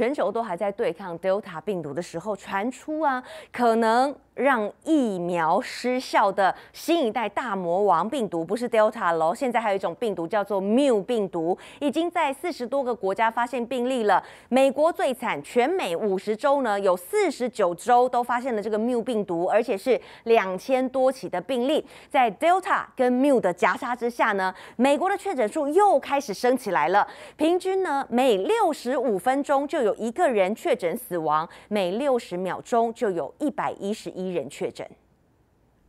全球都还在对抗 Delta 病毒的时候，传出啊，可能让疫苗失效的新一代大魔王病毒，不是 Delta 喽，现在还有一种病毒叫做 Mu 病毒，已经在四十多个国家发现病例了。美国最惨，全美五十州呢，有四十九州都发现了这个 Mu 病毒，而且是两千多起的病例。在 Delta 跟 Mu 的夹杀之下呢，美国的确诊数又开始升起来了，平均呢，每六十五分钟就有。有一个人确诊死亡，每六十秒钟就有一百一十一人确诊。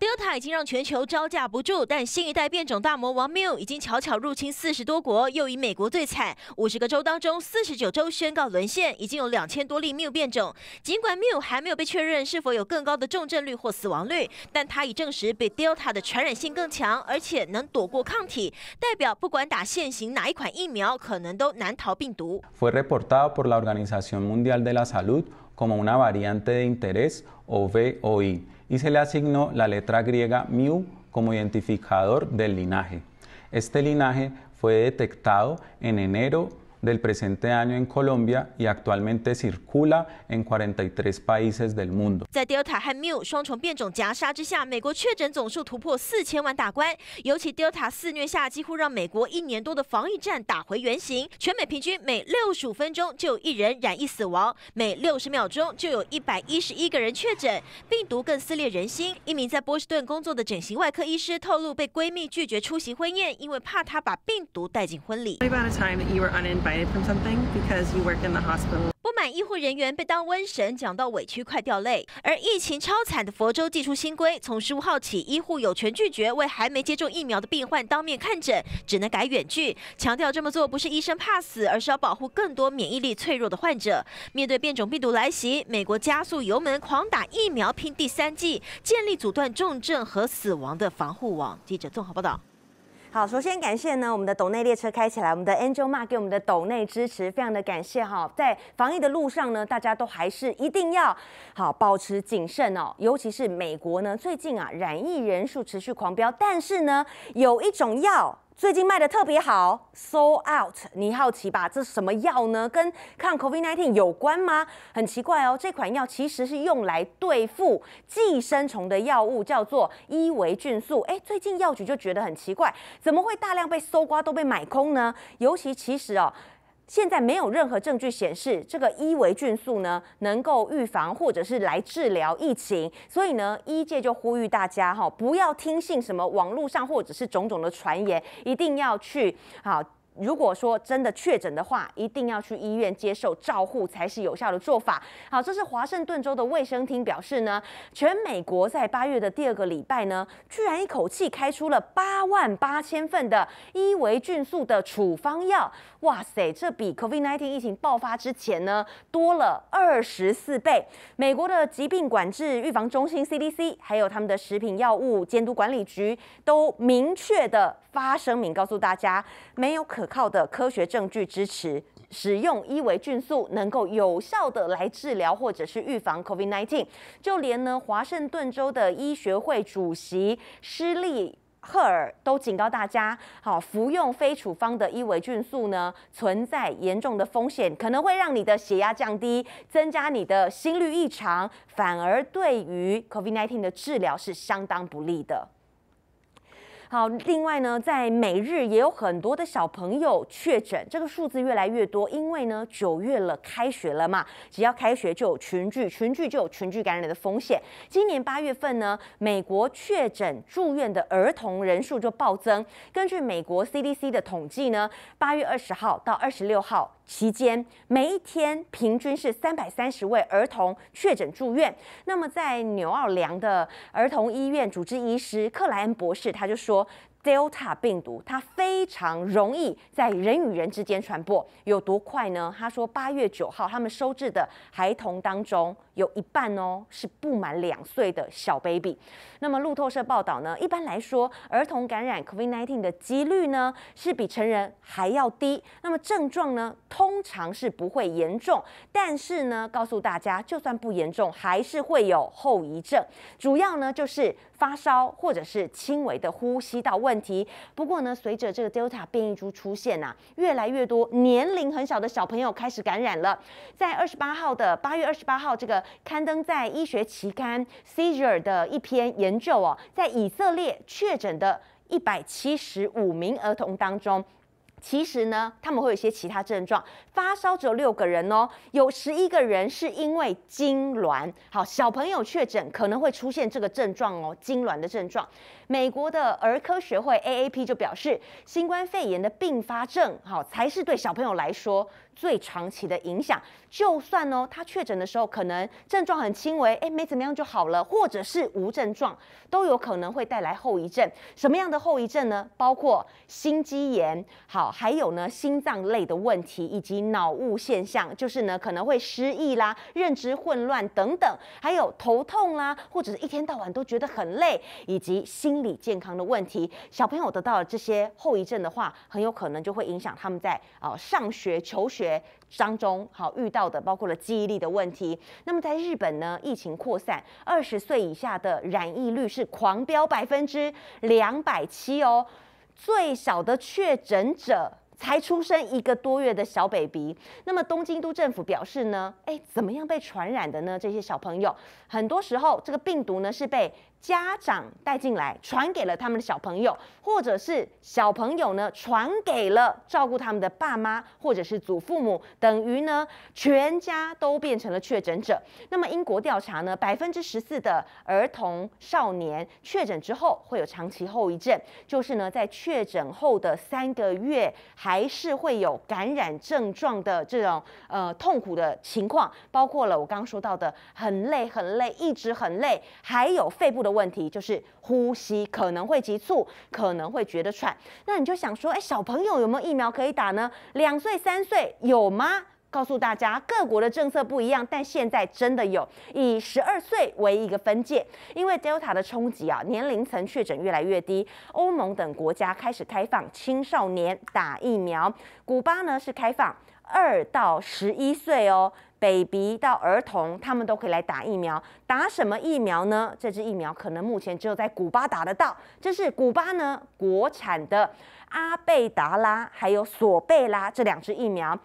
Delta 已经让全球招架不住，但新一代变种大魔王 Mu 已经悄悄入侵四十多国，又以美国最惨，五十个州当中四十九州宣告沦陷，已经有两千多例 Mu 变种。尽管 Mu 还没有被确认是否有更高的重症率或死亡率，但它已证实比 Delta 的传染性更强，而且能躲过抗体，代表不管打现行哪一款疫苗，可能都难逃病毒。Fue reportado por la Organización Mundial de la Salud como una variante de interés o V O I. y se le asignó la letra griega mu como identificador del linaje. Este linaje fue detectado en enero 在 Delta 和 Mu 双重变种夹杀之下，美国确诊总数突破四千万大关。尤其 Delta 肆虐下，几乎让美国一年多的防疫战打回原形。全美平均每六十五分钟就有一人染疫死亡，每六十秒钟就有一百一十一个人确诊。病毒更撕裂人心。一名在波士顿工作的整形外科医师透露，被闺蜜拒绝出席婚宴，因为怕她把病毒带进婚礼。不满医护人员被当瘟神，讲到委屈快掉泪。而疫情超惨的佛州祭出新规，从十五号起，医护有权拒绝为还没接种疫苗的病患当面看诊，只能改远距。强调这么做不是医生怕死，而是要保护更多免疫力脆弱的患者。面对变种病毒来袭，美国加速油门狂打疫苗，拼第三季，建立阻断重症和死亡的防护网。记者综合报道。好，首先感谢呢，我们的斗内列车开起来，我们的 Angel Ma 给我们的斗内支持，非常的感谢哈。在防疫的路上呢，大家都还是一定要好保持谨慎哦。尤其是美国呢，最近啊染疫人数持续狂飙，但是呢有一种药。最近卖的特别好，sold out。你好奇吧？这是什么药呢？跟抗 COVID-19 有关吗？很奇怪哦，这款药其实是用来对付寄生虫的药物，叫做伊维菌素。哎，最近药局就觉得很奇怪，怎么会大量被搜刮，都被买空呢？尤其其实哦。现在没有任何证据显示这个伊维菌素呢能够预防或者是来治疗疫情，所以呢医界就呼吁大家哈不要听信什么网络上或者是种种的传言，一定要去好。如果说真的确诊的话，一定要去医院接受照护才是有效的做法。好，这是华盛顿州的卫生厅表示呢。全美国在八月的第二个礼拜呢，居然一口气开出了八万八千份的伊维菌素的处方药。哇塞，这比 COVID-19 疫情爆发之前呢多了二十四倍。美国的疾病管制预防中心 CDC，还有他们的食品药物监督管理局都明确的发声明，告诉大家没有可。可靠的科学证据支持使用伊维菌素能够有效的来治疗或者是预防 COVID-19。就连呢华盛顿州的医学会主席施利赫尔都警告大家，好服用非处方的伊维菌素呢，存在严重的风险，可能会让你的血压降低，增加你的心率异常，反而对于 COVID-19 的治疗是相当不利的。好，另外呢，在每日也有很多的小朋友确诊，这个数字越来越多，因为呢，九月了，开学了嘛，只要开学就有群聚，群聚就有群聚感染的风险。今年八月份呢，美国确诊住院的儿童人数就暴增，根据美国 CDC 的统计呢，八月二十号到二十六号。期间，每一天平均是三百三十位儿童确诊住院。那么，在纽奥良的儿童医院主治医师克莱恩博士，他就说。Delta 病毒它非常容易在人与人之间传播，有多快呢？他说，八月九号他们收治的孩童当中有一半哦是不满两岁的小 baby。那么路透社报道呢，一般来说，儿童感染 COVID-19 的几率呢是比成人还要低。那么症状呢通常是不会严重，但是呢告诉大家，就算不严重，还是会有后遗症。主要呢就是发烧或者是轻微的呼吸道问。问题不过呢，随着这个 Delta 变异株出现呐，越来越多年龄很小的小朋友开始感染了。在二十八号的八月二十八号，这个刊登在医学期刊《e i z u r e 的一篇研究哦，在以色列确诊的一百七十五名儿童当中。其实呢，他们会有一些其他症状，发烧只有六个人哦，有十一个人是因为痉挛。好，小朋友确诊可能会出现这个症状哦，痉挛的症状。美国的儿科学会 AAP 就表示，新冠肺炎的并发症好才是对小朋友来说。最长期的影响，就算哦，他确诊的时候可能症状很轻微，哎，没怎么样就好了，或者是无症状，都有可能会带来后遗症。什么样的后遗症呢？包括心肌炎，好，还有呢，心脏类的问题，以及脑雾现象，就是呢，可能会失忆啦，认知混乱等等，还有头痛啦，或者是一天到晚都觉得很累，以及心理健康的问题。小朋友得到了这些后遗症的话，很有可能就会影响他们在啊上学求学。学当中好遇到的包括了记忆力的问题。那么在日本呢，疫情扩散，二十岁以下的染疫率是狂飙百分之两百七哦，最小的确诊者才出生一个多月的小 baby。那么东京都政府表示呢，哎，怎么样被传染的呢？这些小朋友很多时候这个病毒呢是被。家长带进来，传给了他们的小朋友，或者是小朋友呢传给了照顾他们的爸妈，或者是祖父母，等于呢全家都变成了确诊者。那么英国调查呢，百分之十四的儿童少年确诊之后会有长期后遗症，就是呢在确诊后的三个月还是会有感染症状的这种呃痛苦的情况，包括了我刚刚说到的很累很累，一直很累，还有肺部的。问题就是呼吸可能会急促，可能会觉得喘。那你就想说，哎，小朋友有没有疫苗可以打呢？两岁、三岁有吗？告诉大家，各国的政策不一样，但现在真的有，以十二岁为一个分界，因为 Delta 的冲击啊，年龄层确诊越来越低。欧盟等国家开始开放青少年打疫苗，古巴呢是开放二到十一岁哦。baby 到儿童，他们都可以来打疫苗。打什么疫苗呢？这支疫苗可能目前只有在古巴打得到。这是古巴呢国产的阿贝达拉还有索贝拉这两支疫苗，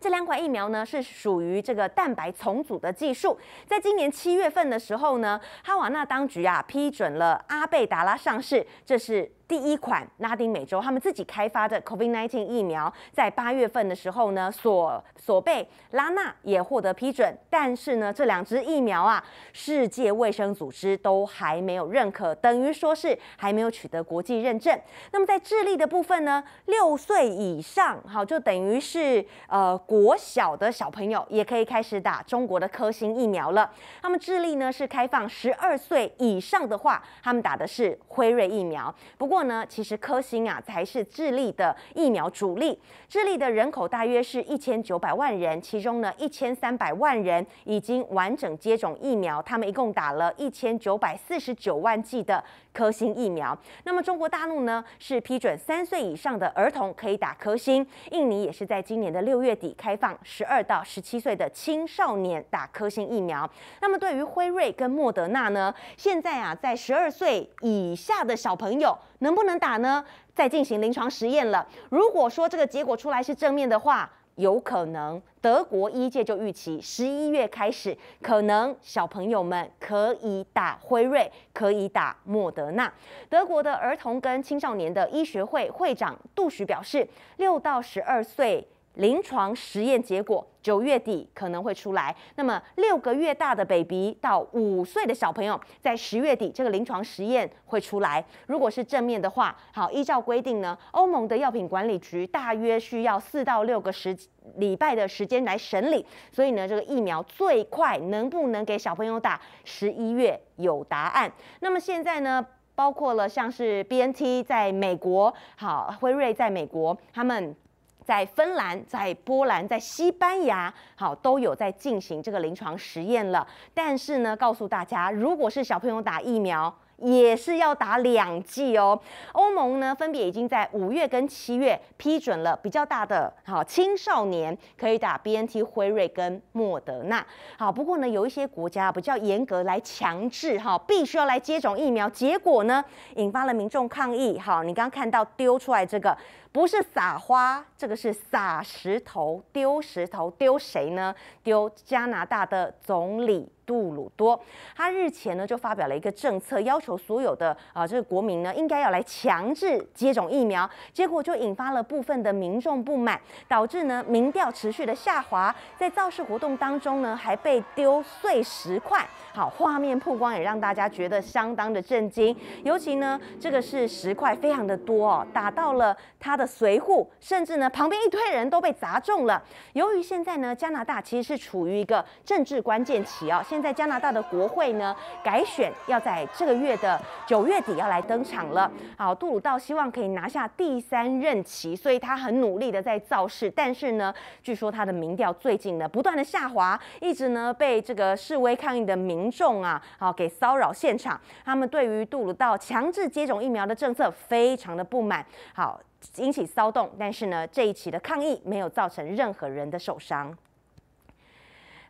这两款疫苗呢是属于这个蛋白重组的技术。在今年七月份的时候呢，哈瓦那当局啊批准了阿贝达拉上市。这是。第一款拉丁美洲他们自己开发的 COVID-19 疫苗，在八月份的时候呢，所所被拉纳也获得批准。但是呢，这两支疫苗啊，世界卫生组织都还没有认可，等于说是还没有取得国际认证。那么在智利的部分呢，六岁以上，好，就等于是呃国小的小朋友也可以开始打中国的科兴疫苗了。他们智利呢是开放十二岁以上的话，他们打的是辉瑞疫苗。不过呢，其实科兴啊才是智利的疫苗主力。智利的人口大约是一千九百万人，其中呢一千三百万人已经完整接种疫苗，他们一共打了一千九百四十九万剂的。科兴疫苗，那么中国大陆呢是批准三岁以上的儿童可以打科兴。印尼也是在今年的六月底开放十二到十七岁的青少年打科兴疫苗。那么对于辉瑞跟莫德纳呢，现在啊在十二岁以下的小朋友能不能打呢？在进行临床实验了。如果说这个结果出来是正面的话，有可能，德国医界就预期十一月开始，可能小朋友们可以打辉瑞，可以打莫德纳。德国的儿童跟青少年的医学会会长杜许表示，六到十二岁。临床实验结果九月底可能会出来，那么六个月大的 baby 到五岁的小朋友，在十月底这个临床实验会出来。如果是正面的话，好，依照规定呢，欧盟的药品管理局大约需要四到六个时礼拜的时间来审理，所以呢，这个疫苗最快能不能给小朋友打，十一月有答案。那么现在呢，包括了像是 B N T 在美国，好，辉瑞在美国，他们。在芬兰、在波兰、在西班牙，好，都有在进行这个临床实验了。但是呢，告诉大家，如果是小朋友打疫苗，也是要打两剂哦。欧盟呢，分别已经在五月跟七月批准了比较大的好青少年可以打 B N T、辉瑞跟莫德纳。好，不过呢，有一些国家比较严格来强制哈，必须要来接种疫苗，结果呢，引发了民众抗议。好，你刚刚看到丢出来这个。不是撒花，这个是撒石头，丢石头丢谁呢？丢加拿大的总理杜鲁多。他日前呢就发表了一个政策，要求所有的啊这个国民呢应该要来强制接种疫苗，结果就引发了部分的民众不满，导致呢民调持续的下滑。在造势活动当中呢还被丢碎石块，好画面曝光也让大家觉得相当的震惊，尤其呢这个是石块非常的多哦，打到了他。的随护，甚至呢，旁边一堆人都被砸中了。由于现在呢，加拿大其实是处于一个政治关键期啊，现在加拿大的国会呢改选要在这个月的九月底要来登场了。好，杜鲁道希望可以拿下第三任期，所以他很努力的在造势，但是呢，据说他的民调最近呢不断的下滑，一直呢被这个示威抗议的民众啊，好给骚扰现场，他们对于杜鲁道强制接种疫苗的政策非常的不满。好。引起骚动，但是呢，这一起的抗议没有造成任何人的受伤。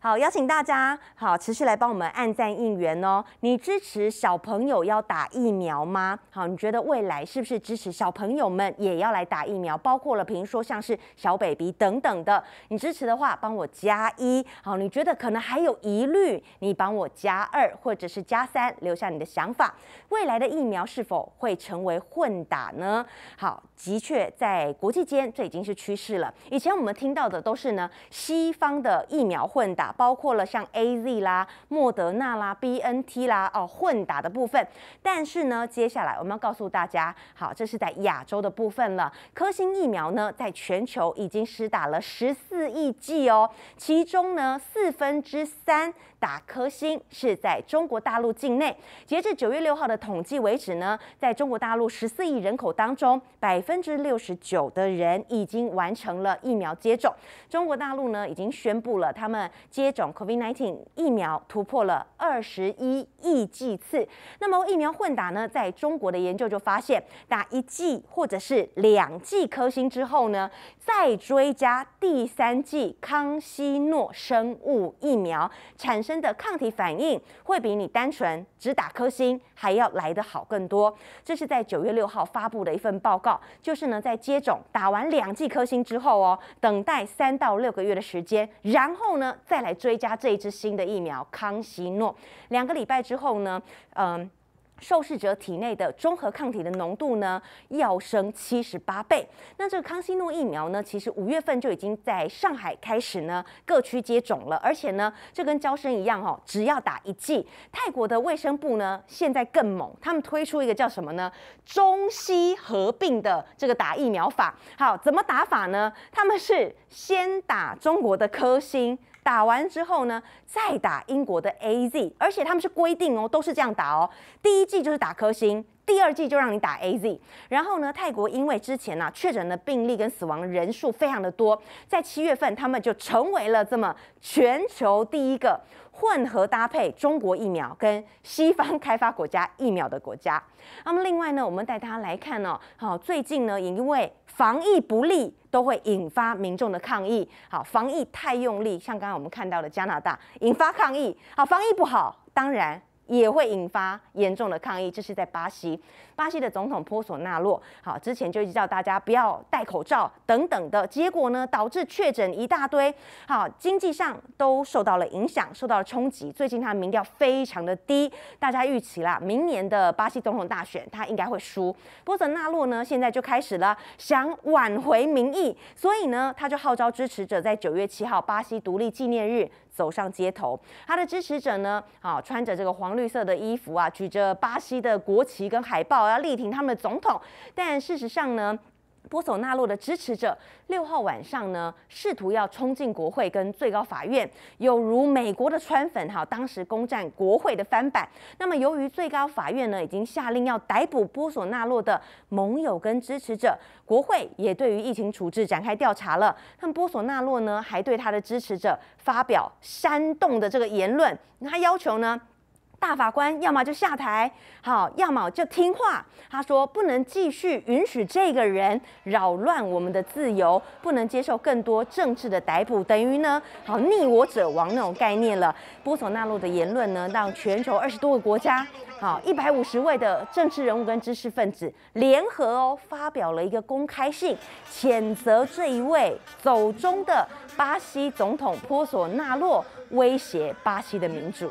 好，邀请大家好持续来帮我们按赞应援哦。你支持小朋友要打疫苗吗？好，你觉得未来是不是支持小朋友们也要来打疫苗？包括了，比如说像是小 baby 等等的，你支持的话，帮我加一。好，你觉得可能还有疑虑，你帮我加二或者是加三，留下你的想法。未来的疫苗是否会成为混打呢？好，的确在国际间，这已经是趋势了。以前我们听到的都是呢，西方的疫苗混打。包括了像 A Z 啦、莫德纳啦、B N T 啦哦，混打的部分。但是呢，接下来我们要告诉大家，好，这是在亚洲的部分了。科兴疫苗呢，在全球已经施打了十四亿剂哦，其中呢，四分之三打科兴是在中国大陆境内。截至九月六号的统计为止呢，在中国大陆十四亿人口当中，百分之六十九的人已经完成了疫苗接种。中国大陆呢，已经宣布了他们。接种 COVID-19 疫苗突破了二十一亿剂次。那么疫苗混打呢？在中国的研究就发现，打一剂或者是两剂科兴之后呢，再追加第三剂康希诺生物疫苗产生的抗体反应，会比你单纯只打科兴还要来得好更多。这是在九月六号发布的一份报告，就是呢，在接种打完两剂科兴之后哦，等待三到六个月的时间，然后呢再来。追加这一支新的疫苗康熙诺，两个礼拜之后呢，嗯，受试者体内的中和抗体的浓度呢要升七十八倍。那这个康熙诺疫苗呢，其实五月份就已经在上海开始呢各区接种了，而且呢，这跟招生一样哦，只要打一剂。泰国的卫生部呢，现在更猛，他们推出一个叫什么呢？中西合并的这个打疫苗法。好，怎么打法呢？他们是先打中国的科兴。打完之后呢，再打英国的 A Z，而且他们是规定哦，都是这样打哦。第一季就是打科兴，第二季就让你打 AZ，然后呢，泰国因为之前呢确诊的病例跟死亡人数非常的多，在七月份他们就成为了这么全球第一个混合搭配中国疫苗跟西方开发国家疫苗的国家。那么另外呢，我们带大家来看哦，好，最近呢也因为防疫不力都会引发民众的抗议。好，防疫太用力，像刚刚我们看到的加拿大引发抗议。好，防疫不好，当然。也会引发严重的抗议，这是在巴西。巴西的总统波索纳洛，好，之前就一直叫大家不要戴口罩等等的，结果呢导致确诊一大堆，好，经济上都受到了影响，受到了冲击。最近他的民调非常的低，大家预期啦，明年的巴西总统大选他应该会输。波索纳洛呢现在就开始了想挽回民意，所以呢他就号召支持者在九月七号巴西独立纪念日。走上街头，他的支持者呢？啊，穿着这个黄绿色的衣服啊，举着巴西的国旗跟海报，要力挺他们的总统。但事实上呢？波索纳洛的支持者六号晚上呢，试图要冲进国会跟最高法院，有如美国的川粉哈，当时攻占国会的翻版。那么，由于最高法院呢已经下令要逮捕波索纳洛的盟友跟支持者，国会也对于疫情处置展开调查了。那波索纳洛呢，还对他的支持者发表煽动的这个言论，他要求呢。大法官要么就下台，好，要么就听话。他说不能继续允许这个人扰乱我们的自由，不能接受更多政治的逮捕，等于呢，好逆我者亡那种概念了。波索纳洛的言论呢，让全球二十多个国家，好一百五十位的政治人物跟知识分子联合哦，发表了一个公开信，谴责这一位走中的巴西总统波索纳洛威胁巴西的民主。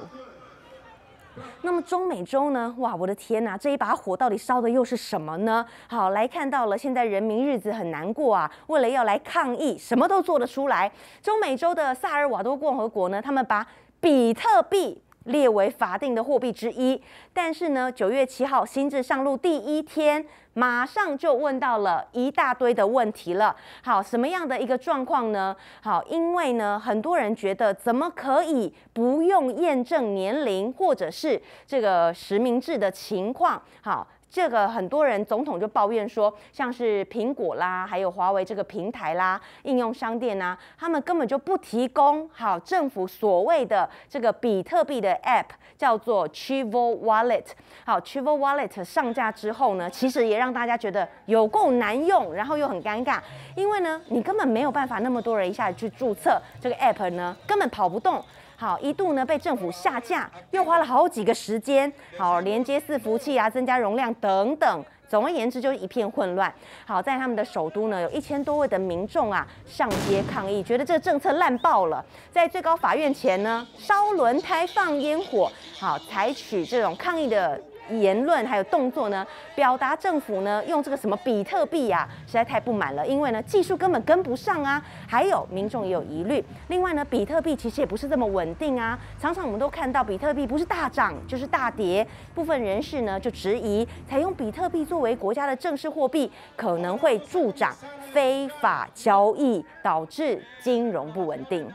那么中美洲呢？哇，我的天哪，这一把火到底烧的又是什么呢？好来看到了，现在人民日子很难过啊，为了要来抗议，什么都做得出来。中美洲的萨尔瓦多共和国呢，他们把比特币。列为法定的货币之一，但是呢，九月七号新制上路第一天，马上就问到了一大堆的问题了。好，什么样的一个状况呢？好，因为呢，很多人觉得怎么可以不用验证年龄或者是这个实名制的情况？好。这个很多人总统就抱怨说，像是苹果啦，还有华为这个平台啦、应用商店呐，他们根本就不提供好政府所谓的这个比特币的 App，叫做 Chivo Wallet。好，Chivo Wallet 上架之后呢，其实也让大家觉得有够难用，然后又很尴尬，因为呢，你根本没有办法那么多人一下去注册这个 App 呢，根本跑不动。好一度呢被政府下架，又花了好几个时间，好连接伺服器啊，增加容量等等，总而言之就是一片混乱。好，在他们的首都呢，有一千多位的民众啊上街抗议，觉得这个政策烂爆了，在最高法院前呢烧轮胎放烟火，好采取这种抗议的。言论还有动作呢，表达政府呢用这个什么比特币呀，实在太不满了，因为呢技术根本跟不上啊，还有民众也有疑虑。另外呢，比特币其实也不是这么稳定啊，常常我们都看到比特币不是大涨就是大跌。部分人士呢就质疑，采用比特币作为国家的正式货币，可能会助长非法交易，导致金融不稳定。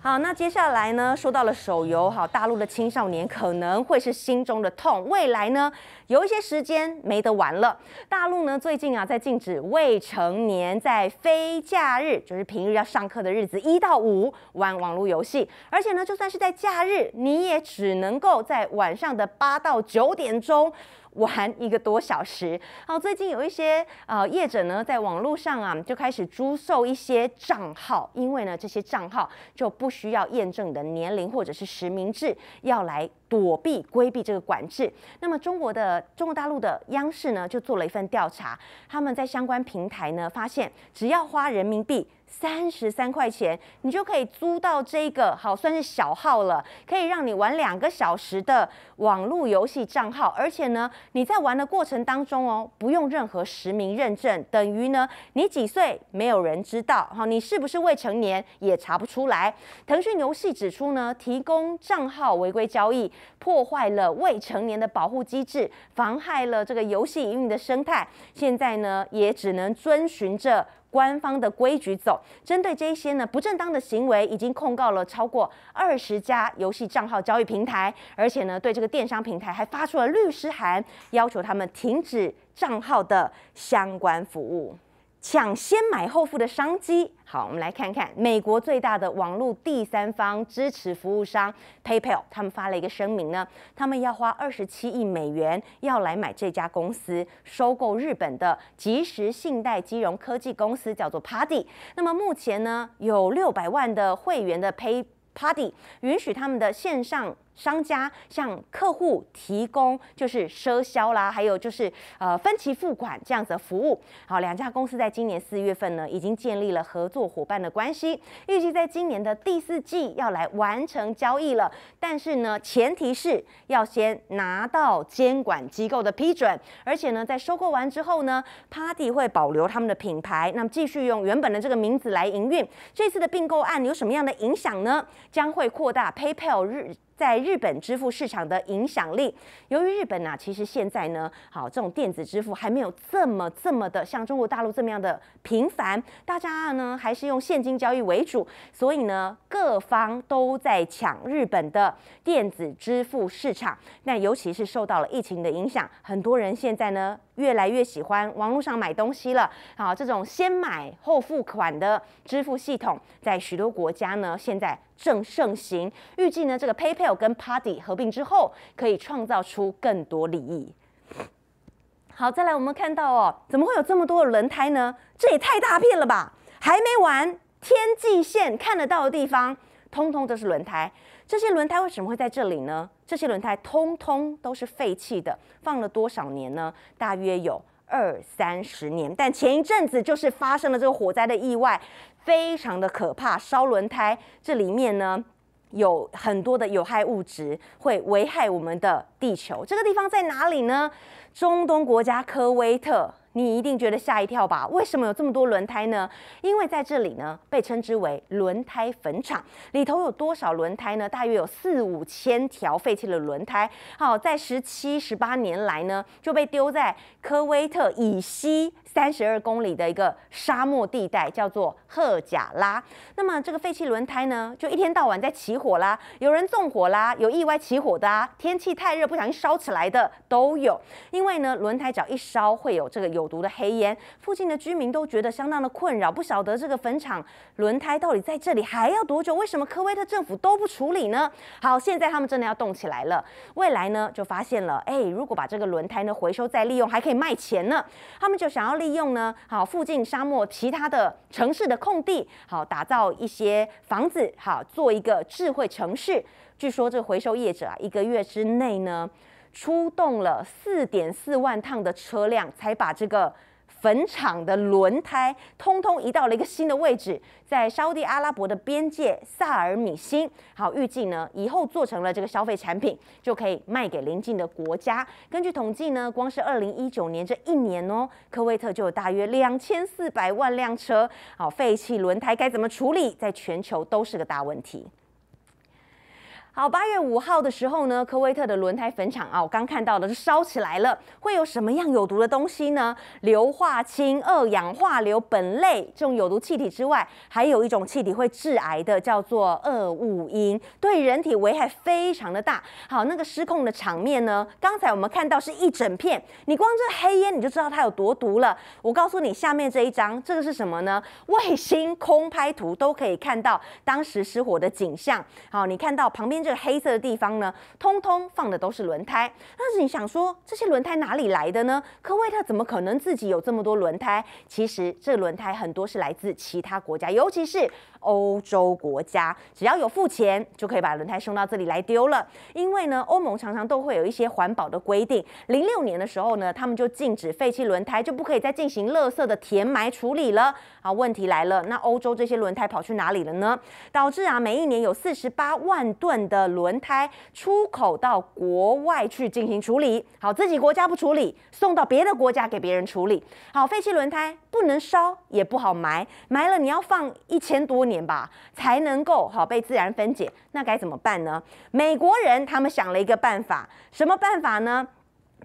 好，那接下来呢？说到了手游，哈，大陆的青少年可能会是心中的痛。未来呢，有一些时间没得玩了。大陆呢，最近啊，在禁止未成年在非假日，就是平日要上课的日子，一到五玩网络游戏。而且呢，就算是在假日，你也只能够在晚上的八到九点钟。玩一个多小时。好，最近有一些呃业者呢，在网络上啊，就开始租售一些账号，因为呢，这些账号就不需要验证的年龄或者是实名制，要来躲避规避这个管制。那么，中国的中国大陆的央视呢，就做了一份调查，他们在相关平台呢，发现只要花人民币。三十三块钱，你就可以租到这个好算是小号了，可以让你玩两个小时的网络游戏账号。而且呢，你在玩的过程当中哦，不用任何实名认证，等于呢，你几岁没有人知道，好，你是不是未成年也查不出来。腾讯游戏指出呢，提供账号违规交易，破坏了未成年的保护机制，妨害了这个游戏营运的生态。现在呢，也只能遵循着。官方的规矩走，针对这些呢不正当的行为，已经控告了超过二十家游戏账号交易平台，而且呢对这个电商平台还发出了律师函，要求他们停止账号的相关服务。抢先买后付的商机。好，我们来看看美国最大的网络第三方支持服务商 PayPal，他们发了一个声明呢，他们要花二十七亿美元要来买这家公司，收购日本的即时信贷金融科技公司叫做 p a r t y 那么目前呢，有六百万的会员的 PayPay r t 允许他们的线上。商家向客户提供就是赊销啦，还有就是呃分期付款这样子的服务。好，两家公司在今年四月份呢已经建立了合作伙伴的关系，预计在今年的第四季要来完成交易了。但是呢，前提是要先拿到监管机构的批准。而且呢，在收购完之后呢 p a r t y 会保留他们的品牌，那么继续用原本的这个名字来营运。这次的并购案有什么样的影响呢？将会扩大 PayPal 日。在日本支付市场的影响力，由于日本啊，其实现在呢，好这种电子支付还没有这么这么的像中国大陆这么样的频繁，大家呢还是用现金交易为主，所以呢各方都在抢日本的电子支付市场。那尤其是受到了疫情的影响，很多人现在呢。越来越喜欢网络上买东西了，好，这种先买后付款的支付系统，在许多国家呢，现在正盛行。预计呢，这个 PayPal 跟 p a r t y 合并之后，可以创造出更多利益。好，再来，我们看到哦，怎么会有这么多的轮胎呢？这也太大片了吧！还没完，天际线看得到的地方，通通都是轮胎。这些轮胎为什么会在这里呢？这些轮胎通通都是废弃的，放了多少年呢？大约有二三十年。但前一阵子就是发生了这个火灾的意外，非常的可怕。烧轮胎，这里面呢有很多的有害物质，会危害我们的地球。这个地方在哪里呢？中东国家科威特。你一定觉得吓一跳吧？为什么有这么多轮胎呢？因为在这里呢，被称之为轮胎坟场。里头有多少轮胎呢？大约有四五千条废弃的轮胎。好，在十七、十八年来呢，就被丢在科威特以西三十二公里的一个沙漠地带，叫做赫贾拉。那么这个废弃轮胎呢，就一天到晚在起火啦，有人纵火啦，有意外起火的啊，天气太热不小心烧起来的都有。因为呢，轮胎只要一烧，会有这个有。毒的黑烟，附近的居民都觉得相当的困扰。不晓得这个坟场轮胎到底在这里还要多久？为什么科威特政府都不处理呢？好，现在他们真的要动起来了。未来呢，就发现了，哎，如果把这个轮胎呢回收再利用，还可以卖钱呢。他们就想要利用呢，好，附近沙漠其他的城市的空地，好，打造一些房子，好，做一个智慧城市。据说这回收业者啊，一个月之内呢。出动了四点四万趟的车辆，才把这个坟场的轮胎通通移到了一个新的位置，在沙地阿拉伯的边界萨尔米辛。好，预计呢以后做成了这个消费产品，就可以卖给邻近的国家。根据统计呢，光是二零一九年这一年哦，科威特就有大约两千四百万辆车。好，废弃轮胎该怎么处理，在全球都是个大问题。好，八月五号的时候呢，科威特的轮胎坟场啊，我刚看到的就烧起来了。会有什么样有毒的东西呢？硫化氢、二氧化硫、苯类这种有毒气体之外，还有一种气体会致癌的，叫做二五银。对人体危害非常的大。好，那个失控的场面呢，刚才我们看到是一整片，你光这黑烟你就知道它有多毒了。我告诉你，下面这一张这个是什么呢？卫星空拍图都可以看到当时失火的景象。好，你看到旁边。这黑色的地方呢，通通放的都是轮胎。但是你想说，这些轮胎哪里来的呢？科威特怎么可能自己有这么多轮胎？其实，这轮胎很多是来自其他国家，尤其是欧洲国家。只要有付钱，就可以把轮胎送到这里来丢了。因为呢，欧盟常常都会有一些环保的规定。零六年的时候呢，他们就禁止废弃轮胎就不可以再进行垃圾的填埋处理了。啊，问题来了，那欧洲这些轮胎跑去哪里了呢？导致啊，每一年有四十八万吨的的轮胎出口到国外去进行处理，好，自己国家不处理，送到别的国家给别人处理。好，废弃轮胎不能烧，也不好埋，埋了你要放一千多年吧，才能够好被自然分解。那该怎么办呢？美国人他们想了一个办法，什么办法呢？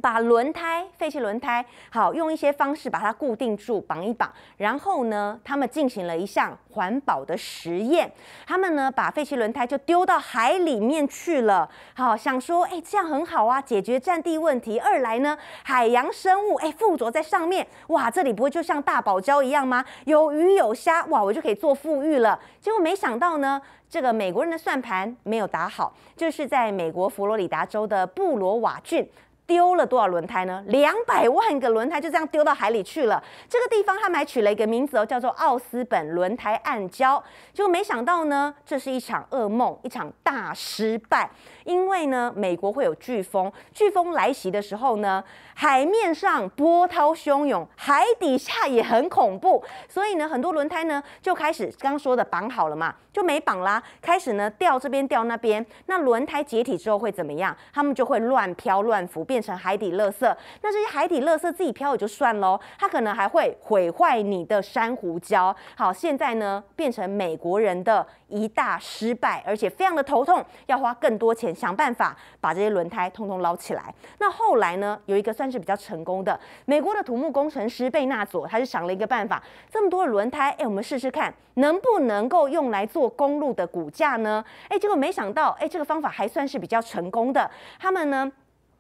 把轮胎、废弃轮胎，好用一些方式把它固定住，绑一绑。然后呢，他们进行了一项环保的实验。他们呢，把废弃轮胎就丢到海里面去了。好想说，哎，这样很好啊，解决占地问题。二来呢，海洋生物哎附着在上面，哇，这里不会就像大堡礁一样吗？有鱼有虾，哇，我就可以做富裕了。结果没想到呢，这个美国人的算盘没有打好，就是在美国佛罗里达州的布罗瓦郡。丢了多少轮胎呢？两百万个轮胎就这样丢到海里去了。这个地方他们还取了一个名字哦，叫做奥斯本轮胎暗礁。就没想到呢，这是一场噩梦，一场大失败。因为呢，美国会有飓风，飓风来袭的时候呢，海面上波涛汹涌，海底下也很恐怖。所以呢，很多轮胎呢就开始刚刚说的绑好了嘛，就没绑啦，开始呢掉这边掉那边。那轮胎解体之后会怎么样？他们就会乱飘乱浮，变。成海底垃圾，那这些海底垃圾自己漂也就算了，它可能还会毁坏你的珊瑚礁。好，现在呢变成美国人的一大失败，而且非常的头痛，要花更多钱想办法把这些轮胎通通捞起来。那后来呢，有一个算是比较成功的，美国的土木工程师贝纳佐，他是想了一个办法，这么多轮胎，哎，我们试试看能不能够用来做公路的骨架呢？哎，结果没想到，哎，这个方法还算是比较成功的。他们呢？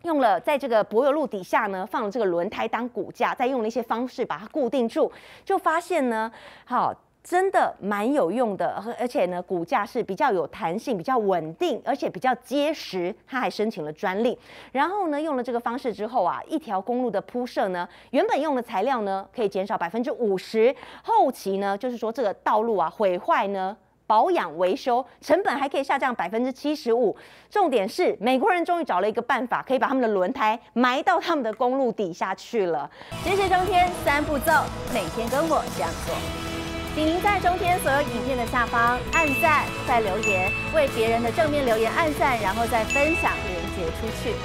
用了在这个柏油路底下呢，放了这个轮胎当骨架，再用了一些方式把它固定住，就发现呢，好，真的蛮有用的，而且呢，骨架是比较有弹性、比较稳定，而且比较结实。他还申请了专利，然后呢，用了这个方式之后啊，一条公路的铺设呢，原本用的材料呢，可以减少百分之五十。后期呢，就是说这个道路啊，毁坏呢。保养维修成本还可以下降百分之七十五，重点是美国人终于找了一个办法，可以把他们的轮胎埋到他们的公路底下去了。支持中天三步骤，每天跟我这样做，请您在中天所有影片的下方按赞，再留言，为别人的正面留言按赞，然后再分享连接出去，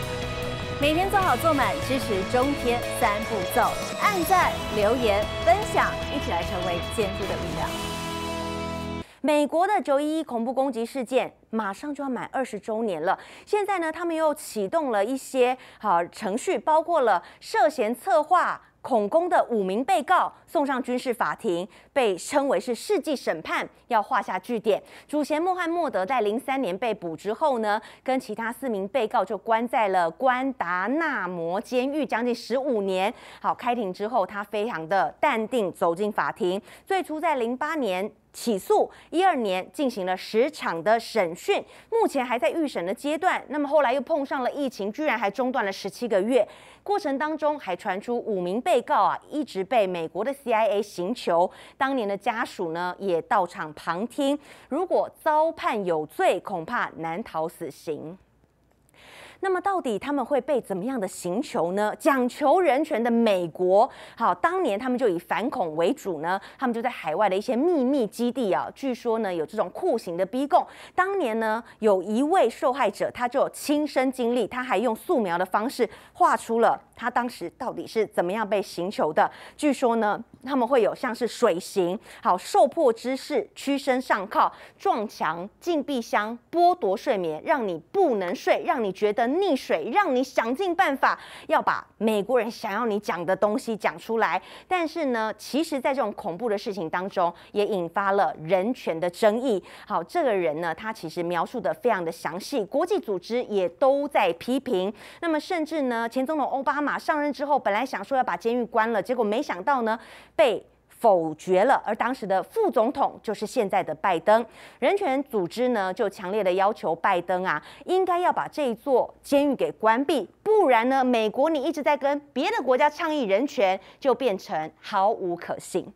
每天做好做满，支持中天三步骤，按赞留言分享，一起来成为建筑的力量。美国的九一一恐怖攻击事件马上就要满二十周年了。现在呢，他们又启动了一些好程序，包括了涉嫌策划恐攻的五名被告送上军事法庭，被称为是世纪审判，要画下句点。主嫌穆罕默德在零三年被捕之后呢，跟其他四名被告就关在了关达纳摩监狱将近十五年。好，开庭之后，他非常的淡定走进法庭。最初在零八年。起诉一二年，进行了十场的审讯，目前还在预审的阶段。那么后来又碰上了疫情，居然还中断了十七个月。过程当中还传出五名被告啊，一直被美国的 CIA 刑求。当年的家属呢，也到场旁听。如果遭判有罪，恐怕难逃死刑。那么到底他们会被怎么样的刑求呢？讲求人权的美国，好，当年他们就以反恐为主呢，他们就在海外的一些秘密基地啊，据说呢有这种酷刑的逼供。当年呢有一位受害者，他就有亲身经历，他还用素描的方式画出了。他当时到底是怎么样被刑求的？据说呢，他们会有像是水刑，好受迫之势，屈身上靠，撞墙，禁闭箱，剥夺睡眠，让你不能睡，让你觉得溺水，让你想尽办法要把美国人想要你讲的东西讲出来。但是呢，其实，在这种恐怖的事情当中，也引发了人权的争议。好，这个人呢，他其实描述的非常的详细，国际组织也都在批评。那么，甚至呢，前总统奥巴马。马上任之后，本来想说要把监狱关了，结果没想到呢，被否决了。而当时的副总统就是现在的拜登。人权组织呢，就强烈的要求拜登啊，应该要把这一座监狱给关闭，不然呢，美国你一直在跟别的国家倡议人权，就变成毫无可信。